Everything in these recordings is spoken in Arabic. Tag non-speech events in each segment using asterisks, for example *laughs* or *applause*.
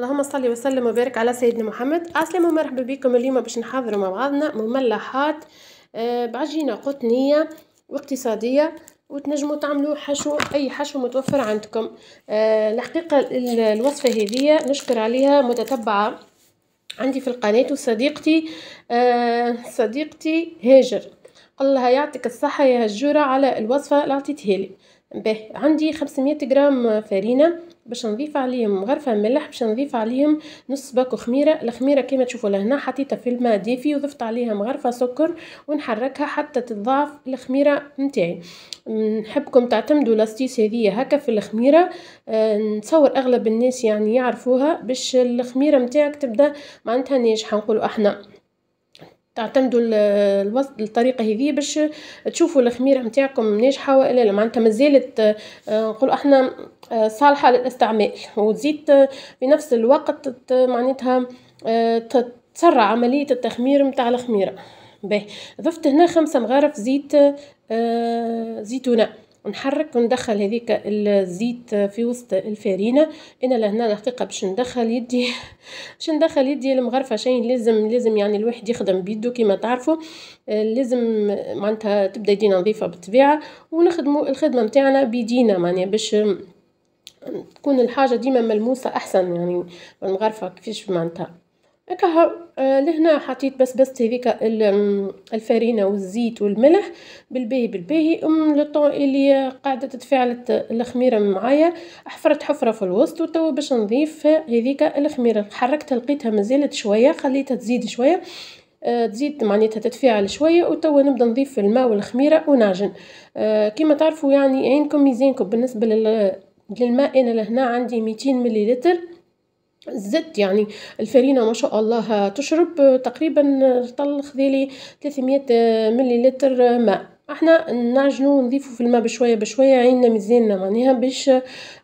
اللهم صل وسلم وبارك على سيدنا محمد السلام ومرحبا بكم اليوم باش نحضروا مع بعضنا مملحات آه، بعجينه قطنيه واقتصاديه وتنجموا تعملوا حشو اي حشو متوفر عندكم آه، الحقيقه الوصفه هذه نشكر عليها متتبعه عندي في القناه وصديقتي آه، صديقتي هاجر الله يعطيك الصحة يا هجورة على الوصفة اللي عطيتها لي به عندي 500 غرام فرينه باش نضيف عليهم غرفه ملح باش نضيف عليهم نص باكو خميره الخميره كما تشوفوا لهنا حطيتها في الماء دافي وضفت عليها مغرفه سكر ونحركها حتى تضاعف الخميره نتاعي نحبكم تعتمدوا لاستيس هذه هكا في الخميره آه، نتصور اغلب الناس يعني يعرفوها باش الخميره نتاعك تبدا معناتها ناجحه نقولوا احنا تعتمدوا الوسط الطريقه هذه باش تشوفوا الخميره نتاعكم ناجحه ولا لا معناتها مازالت آه، نقولوا احنا آه، صالحه للاستعمال وتزيد في نفس الوقت معناتها آه، تسرع عمليه التخمير نتاع الخميره باهي ضفت هنا خمسة مغارف زيت زيتونه نحرك وندخل هذيك الزيت في وسط الفارينة انا لهنا الحقيقه باش ندخل يدي باش *laughs* ندخل يدي المغرفه شيء لازم لازم يعني الواحد يخدم بيدو كما تعرفوا آه، لازم معناتها تبدا يدينا نظيفه بالطبيعه ونخدموا الخدمه نتاعنا بيدينا معناها باش تكون الحاجه ديما ملموسه احسن يعني المغرفه كيفاش معناتها هكا آه، لهنا حطيت بس بس هذيك الفرينه والزيت والملح بالباهي بالباهي ام للطون اللي قاعده تتفاعلت الخميره معايا حفرت حفره في الوسط وتو باش نضيف هذيك الخميره حركتها لقيتها مازالت شويه خليتها تزيد شويه آه، تزيد معناتها تتفاعل شويه وتوا نبدا نضيف الماء والخميره ونعجن آه كما تعرفوا يعني عينكم ميزانكم بالنسبه لل... للماء انا لهنا عندي 200 مليلتر زدت يعني الفرينة ما شاء الله تشرب تقريبا طل خذيلي 300 مليلتر ماء احنا نعجنو نضيفو في الماء بشويه بشويه عينا ميزاننا معناها باش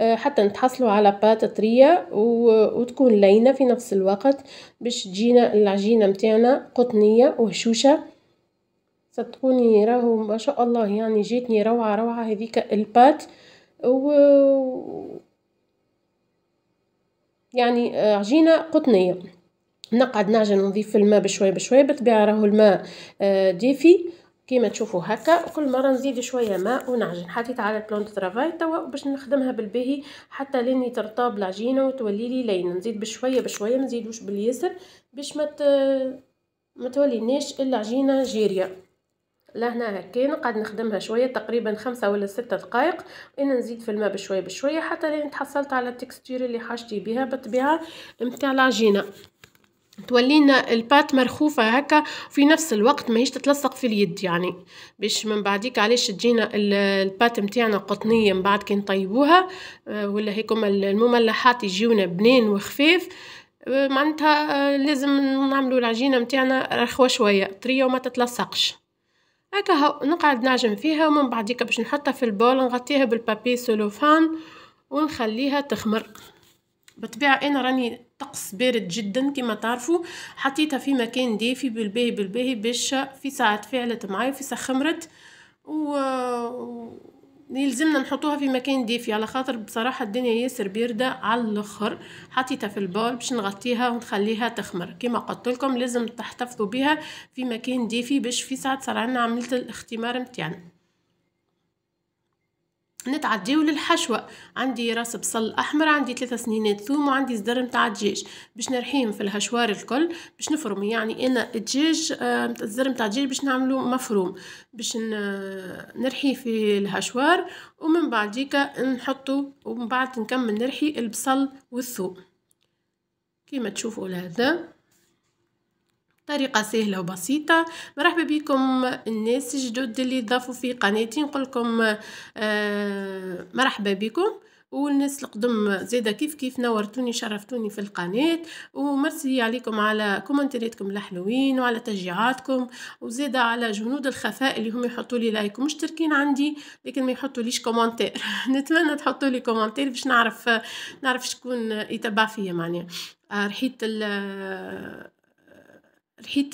آه، حتى نتحصلوا على بات طريه وتكون لينه في نفس الوقت باش تجينا العجينه متاعنا قطنيه وهشوشه صدقوني راهو ما شاء الله يعني جاتني روعه روعه هذيك البات و يعني آه، عجينة قطنية نقعد نعجن نضيف الماء بشوي بشوي بالطبيعة راهو الماء آه، دافي كيما تشوفوا هكا وكل مره نزيد شويه ماء ونعجن حطيت على بلون ترافاي توا باش نخدمها بالباهي حتى لين ترطاب العجينه وتولي لي لينه نزيد بشويه بشويه نزيدوش باليسر باش ما مت... ما العجينه جاريه لهنا هكين قاعد نخدمها شويه تقريبا خمسة ولا ستة دقائق انا نزيد في الماء بشويه بشويه حتى لين تحصلت على التكستير اللي حاجتي بها بالطبيعه متاع العجينه تولينا البات مرخوفة هكا في نفس الوقت ماهيش تتلصق في اليد يعني باش من بعديك علاش تجينا البات متاعنا قطنية من بعد كي نطيبوها آه، ولا هيكم المملحات يجيونا بنين وخفيف آه، معناتها آه، لازم نعملو العجينة متاعنا رخوة شوية طرية وما تتلصقش هكا نقعد نعجن فيها ومن بعديك باش نحطها في البول نغطيها بالبابي سولوفان ونخليها تخمر بالطبيعة أنا راني طقس بارد جدا كما تعرفوا حطيتها في مكان دافي بالباهي بالباهي باش في ساعات فعلت معايا وفي ساعة خمرت و... يلزمنا نحطوها في مكان دافي على خاطر بصراحه الدنيا ياسر بارده على الاخر حطيتها في البول باش نغطيها ونخليها تخمر كما قلت لكم لازم تحتفظوا بها في مكان دافي باش في ساعه صار عملت الاختمار متاعنا نتعديو للحشوة عندي راس بصل احمر عندي ثلاثة سنينات ثوم وعندي زدر متاع دجاج باش نرحيهم في الهشوار الكل باش نفرم يعني انا الدجاج الزر آه، متاع دجاج باش نعملو مفروم باش آه، نرحيه في الهشوار ومن بعد ديكا نحطو ومن بعد نكمل نرحي البصل والثوم كيما تشوفوا لهذا طريقة سهلة وبسيطة مرحبا بكم الناس الجدد اللي ضافوا في قناتي نقولكم آه مرحبا بكم والناس القدم زيدا كيف كيف نورتوني شرفتوني في القناة ومرسي عليكم على كومنتريتكم الحلوين وعلى تشجيعاتكم وزيدا على جنود الخفاء اللي هم يحطوا لي لايك ومشتركين عندي لكن ما يحطوا ليش كومنتير *laughs* نتمنى تحطوا لي كومنتير باش نعرف نعرف شكون يتبع فيا معناها رحيت رحيت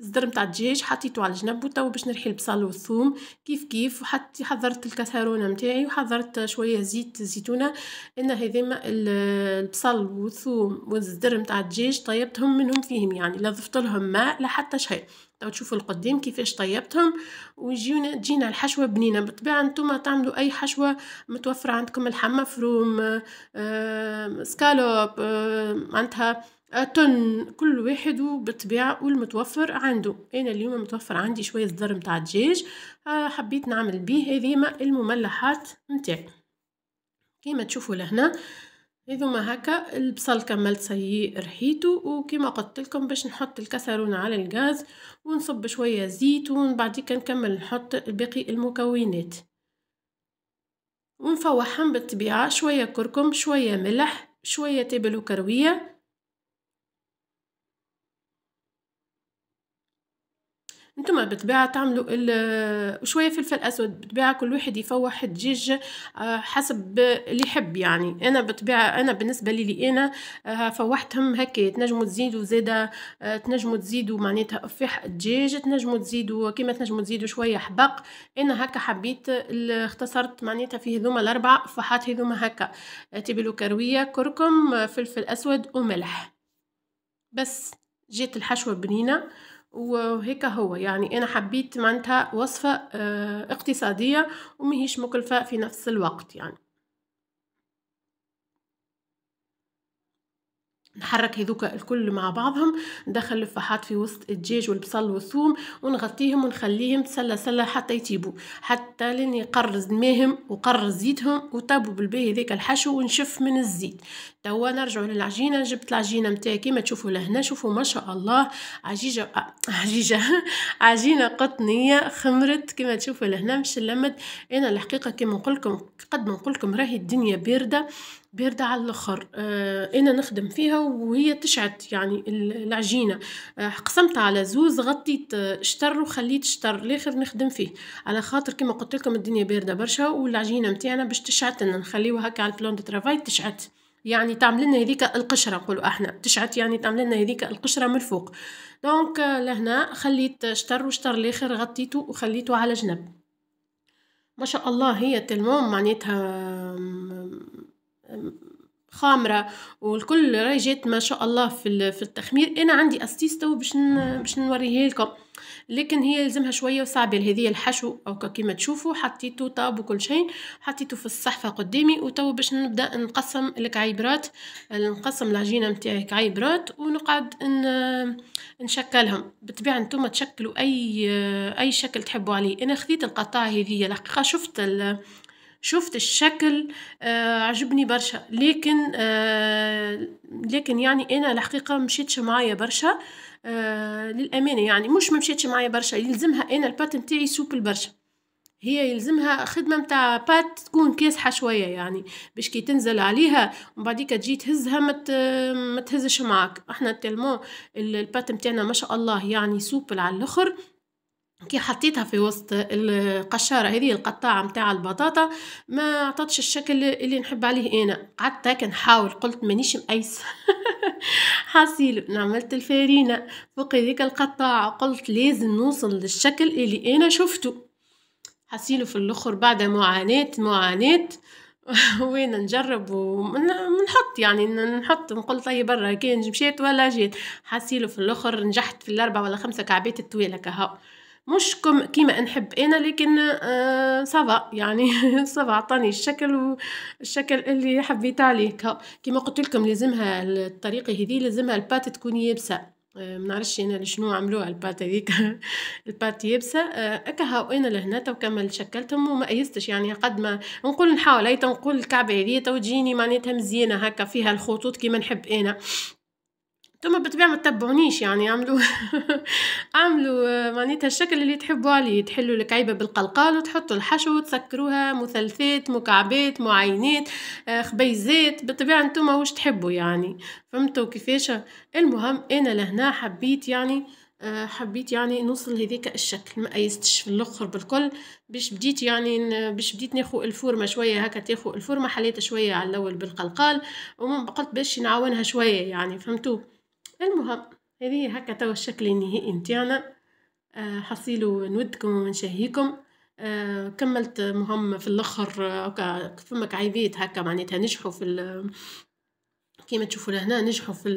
الزر نتاع الدجاج حطيته على جنب وتو باش نرحي البصل والثوم كيف كيف وحط حضرت الكاسرونه نتاعي وحضرت شويه زيت زيتونه ان هذيما البصل والثوم والزر نتاع الدجاج طيبتهم منهم فيهم يعني لا ضفت لهم ماء لا حتى شيء تو تشوفوا القدام كيفاش طيبتهم ويجيونا تجينا الحشوه بنينه بالطبيعه نتوما تعملوا اي حشوه متوفره عندكم اللحم فروم آه،, آه سكالوب آه معناتها تن كل واحد بالطبيعة والمتوفر عنده أنا اليوم متوفر عندي شوية صدر متاع دجاج آه، حبيت نعمل بيه هذيما المملحات متاعي كيما تشوفوا لهنا هذوما هكا البصل كملت سي رحيته وكما قلت لكم باش نحط الكسرون على الغاز ونصب شويه زيت وبعديك نكمل نحط باقي المكونات ونفوحهم بالطبيعه شويه كركم شويه ملح شويه تابل وكرويه انتم بالطبيعه تعملوا شويه فلفل اسود بتبيع كل واحد يفوح دجاج آه، حسب اللي يحب يعني انا بالطبيعه انا بالنسبه لي لي انا آه، فوحتهم هكا تنجموا تزيدوا زاده آه، تنجموا تزيدوا معناتها افيح دجاج تنجموا تزيدوا كيما تنجموا تزيدوا شويه حبق انا هكا حبيت اختصرت معناتها في هذوما الاربع فحات هذوما هكا تبلو كرويه كركم فلفل اسود وملح بس جات الحشوه بنينه وهيك هو يعني أنا حبيت معناتها وصفة آه، اقتصادية ومهيش مكلفة في نفس الوقت يعني نحرك هذوك الكل مع بعضهم ندخل الفحات في وسط الدجاج والبصل والثوم ونغطيهم ونخليهم سله سله حتى يطيبوا حتى لين يقرز دماهم وقرز زيتهم وطابوا بالباهي هذاك الحشو ونشف من الزيت توا نرجعوا للعجينه جبت العجينه نتاعي كيما تشوفوا لهنا شوفوا ما شاء الله عجيجه عجيجه *laughs* عجينه قطنيه خمرت كيما تشوفوا لهنا مش لمت انا الحقيقه كيما نقول لكم قد ما نقول لكم راهي الدنيا بارده باردة على الآخر آه، أنا نخدم فيها وهي تشعت يعني العجينة آه، قسمتها على زوز غطيت آه، شتر وخليت شتر الآخر نخدم فيه على خاطر كما قلت لكم الدنيا باردة برشا والعجينة متاعنا باش تشعت نخليوها هكا على البلون دو ترافاي تشعت يعني تعمل لنا هذيك القشره نقولوا احنا تشعت يعني تعمل لنا هذيك القشره من الفوق دونك لهنا خليت شتر وشتر الاخر غطيته وخليته على جنب ما شاء الله هي تلمون معناتها خامرة والكل راهي جات ما شاء الله في في التخمير انا عندي اسيس تو باش باش نوريه لكم لكن هي لازمها شويه وصعبه هذه الحشو او كيما تشوفوا حطيته طاب وكل شيء حطيته في الصحفه قدامي وتو باش نبدا نقسم الكعيبرات نقسم العجينه نتاعي كعيبرات ونقعد نشكلهم بالطبيعه نتوما تشكلوا اي اي شكل تحبوا عليه انا خذيت القطعه هذه الحقيقه شفت شفت الشكل آه عجبني برشا لكن آه لكن يعني انا الحقيقه مشيتش معايا برشا آه للامانه يعني مش ما مشيتش معايا برشا يلزمها انا البات نتاعي سوبل برشا هي يلزمها خدمه نتاع بات تكون كاسحه شويه يعني باش كي تنزل عليها ومن بعديك تجي تهزها ما مت ما تهزش معاك احنا تلمو البات نتاعنا ما شاء الله يعني سوبل على الاخر كي حطيتها في وسط القشارة هذه القطاعة متاع البطاطا ما عطتش الشكل اللي نحب عليه انا قعدت هكا نحاول قلت مانيش مقيس *laughs* حاصيل عملت الفارينة فوق هذيك القطاعة قلت لازم نوصل للشكل اللي انا شفته حصيله في الاخر بعد معاناة معاناة *laughs* وين نجرب ونحط يعني نحط نقول طيب برا كان مشيت ولا جيت حاسيله في الاخر نجحت في الاربع ولا خمسه كعبات التويله كهو مش كم كيما نحب انا لكن آه صفا يعني صفا *laughs* عطاني الشكل والشكل اللي حبيت عليه كيما قلت لكم لازمها الطريقه هذه لازمها البات تكون يابسه آه، ما نعرفش انا شنو عملوها البات هذيك *laughs* البات يابسه اكها آه، وانا لهنا تو كمل شكلتهم وما ايستش يعني قد ما نقول نحاول اي نقول الكعبه هذه تو تجيني معناتها مزيانه هكا فيها الخطوط كيما نحب انا انتم بالطبيعة ما تتبعونيش يعني اعملوا *laughs* اعملوا آه، معناتها الشكل اللي تحبوا عليه تحلوا الكعيبة بالقلقال وتحطوا الحشو تسكروها مثلثات مكعبات معينات آه، خبيزات بالطبيعة انتم واش تحبوا يعني فهمتوا كيفاش المهم انا لهنا حبيت يعني آه، حبيت يعني نوصل لهذيك الشكل ما ايستش في الاخر بالكل باش بديت يعني باش بديت ناخو الفورمه شويه هكا تاخو الفورمه حليتها شويه على الاول بالقلقال ومن قلت باش نعاونها شويه يعني فهمتوا المهم هذه هكا توا الشكل النهائي نتاعنا آه، حصيلو نودكم ونشهيكم آه، كملت مهمة في الاخر آه، فما كعيبات هكا معناتها نجحوا في كما تشوفوا لهنا نجحوا في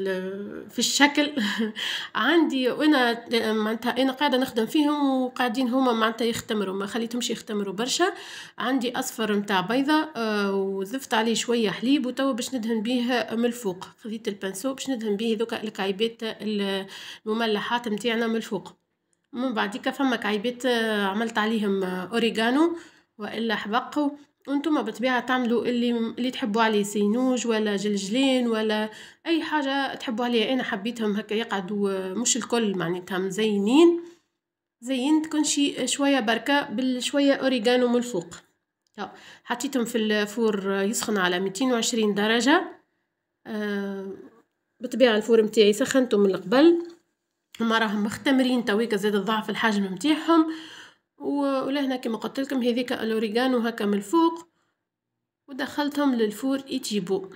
في الشكل *laughs* عندي وانا معناتها انا قاعده نخدم فيهم وقاعدين هما معناتها يختمروا ما خليتهمش يختمروا برشا عندي اصفر نتاع بيضه آه، وزفت عليه شويه حليب وتوا باش ندهن بيه من الفوق خذيت البانسو باش ندهن بيه ذوكا الكعيبات المملحات نتاعنا من الفوق من بعديك فما كعيبات آه، عملت عليهم آه، اوريغانو والا حبقوا انتم بالطبيعه تعملوا اللي اللي تحبوا عليه سينوج ولا جلجلين ولا اي حاجه تحبوا عليها انا حبيتهم هكا يقعدوا آه، مش الكل معناتها مزينين زينت كل شيء آه، شويه بركه بالشويه اوريغانو من الفوق حطيتهم في الفور آه، يسخن على 220 درجه آه بالطبيعه الفور متاعي سخنته من قبل هما راهم مختمرين تويكا زاد ضعف الحجم متاعهم ولهنا كما قلت لكم هذيك الاوريغانو هكا من الفوق ودخلتهم للفور يطيبوا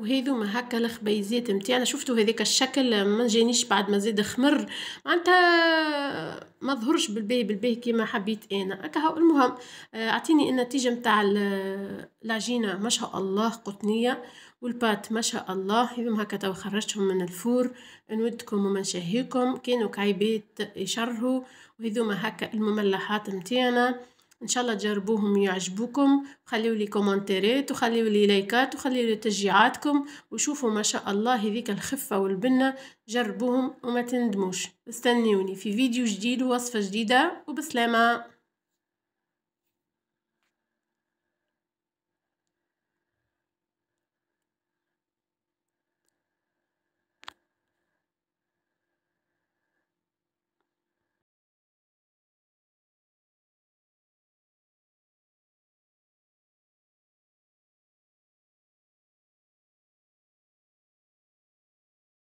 وهذو ما هكا الخبيزات نتاعنا يعني شفتوا هذاك الشكل ما جانيش بعد ما زاد خمر معناتها ما ظهرش بالباهي بالباهي كيما حبيت انا اكاهو المهم آه، اعطيني النتيجه نتاع آه، العجينه ما شاء الله قطنيه والبات ما شاء الله يوم هكا تو خرجتهم من الفور نودكم وما نشهيكم كانوا كعيبات يشرهوا وهذوما هكا المملحات نتاعنا ان شاء الله تجربوهم يعجبوكم خليوا لي كومنتات وخليوا لي لايكات وخليوا لي تشجيعاتكم وشوفوا ما شاء الله هذيك الخفه والبنه جربوهم وما تندموش استنوني في فيديو جديد ووصفه جديده وبسلامه